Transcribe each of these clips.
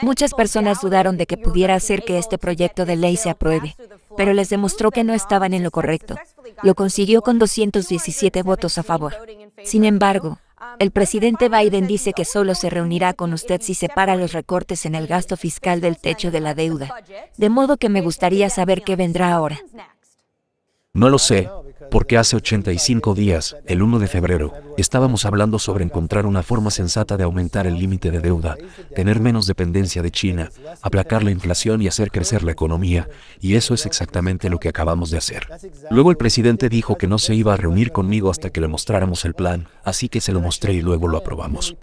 Muchas personas dudaron de que pudiera hacer que este proyecto de ley se apruebe, pero les demostró que no estaban en lo correcto. Lo consiguió con 217 votos a favor. Sin embargo, el presidente Biden dice que solo se reunirá con usted si separa los recortes en el gasto fiscal del techo de la deuda. De modo que me gustaría saber qué vendrá ahora. No lo sé, porque hace 85 días, el 1 de febrero, estábamos hablando sobre encontrar una forma sensata de aumentar el límite de deuda, tener menos dependencia de China, aplacar la inflación y hacer crecer la economía, y eso es exactamente lo que acabamos de hacer. Luego el presidente dijo que no se iba a reunir conmigo hasta que le mostráramos el plan, así que se lo mostré y luego lo aprobamos.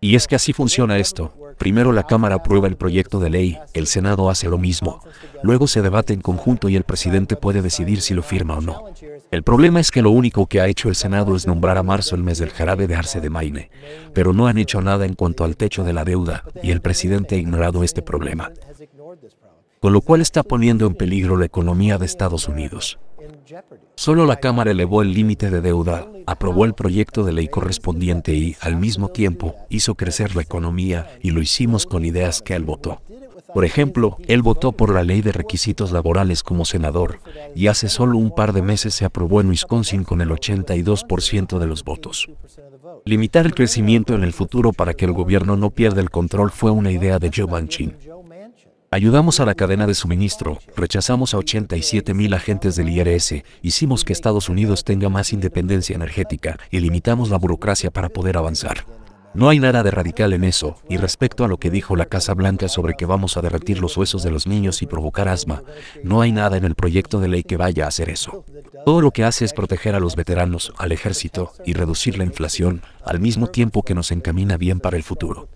Y es que así funciona esto. Primero la Cámara aprueba el proyecto de ley, el Senado hace lo mismo. Luego se debate en conjunto y el presidente puede decidir si lo firma o no. El problema es que lo único que ha hecho el Senado es nombrar a marzo el mes del jarabe de Arce de Maine, pero no han hecho nada en cuanto al techo de la deuda y el presidente ha ignorado este problema. Con lo cual está poniendo en peligro la economía de Estados Unidos. Solo la Cámara elevó el límite de deuda, aprobó el proyecto de ley correspondiente y, al mismo tiempo, hizo crecer la economía y lo hicimos con ideas que él votó. Por ejemplo, él votó por la ley de requisitos laborales como senador y hace solo un par de meses se aprobó en Wisconsin con el 82% de los votos. Limitar el crecimiento en el futuro para que el gobierno no pierda el control fue una idea de Joe Manchin. Ayudamos a la cadena de suministro, rechazamos a 87 mil agentes del IRS, hicimos que Estados Unidos tenga más independencia energética y limitamos la burocracia para poder avanzar. No hay nada de radical en eso, y respecto a lo que dijo la Casa Blanca sobre que vamos a derretir los huesos de los niños y provocar asma, no hay nada en el proyecto de ley que vaya a hacer eso. Todo lo que hace es proteger a los veteranos, al ejército y reducir la inflación, al mismo tiempo que nos encamina bien para el futuro.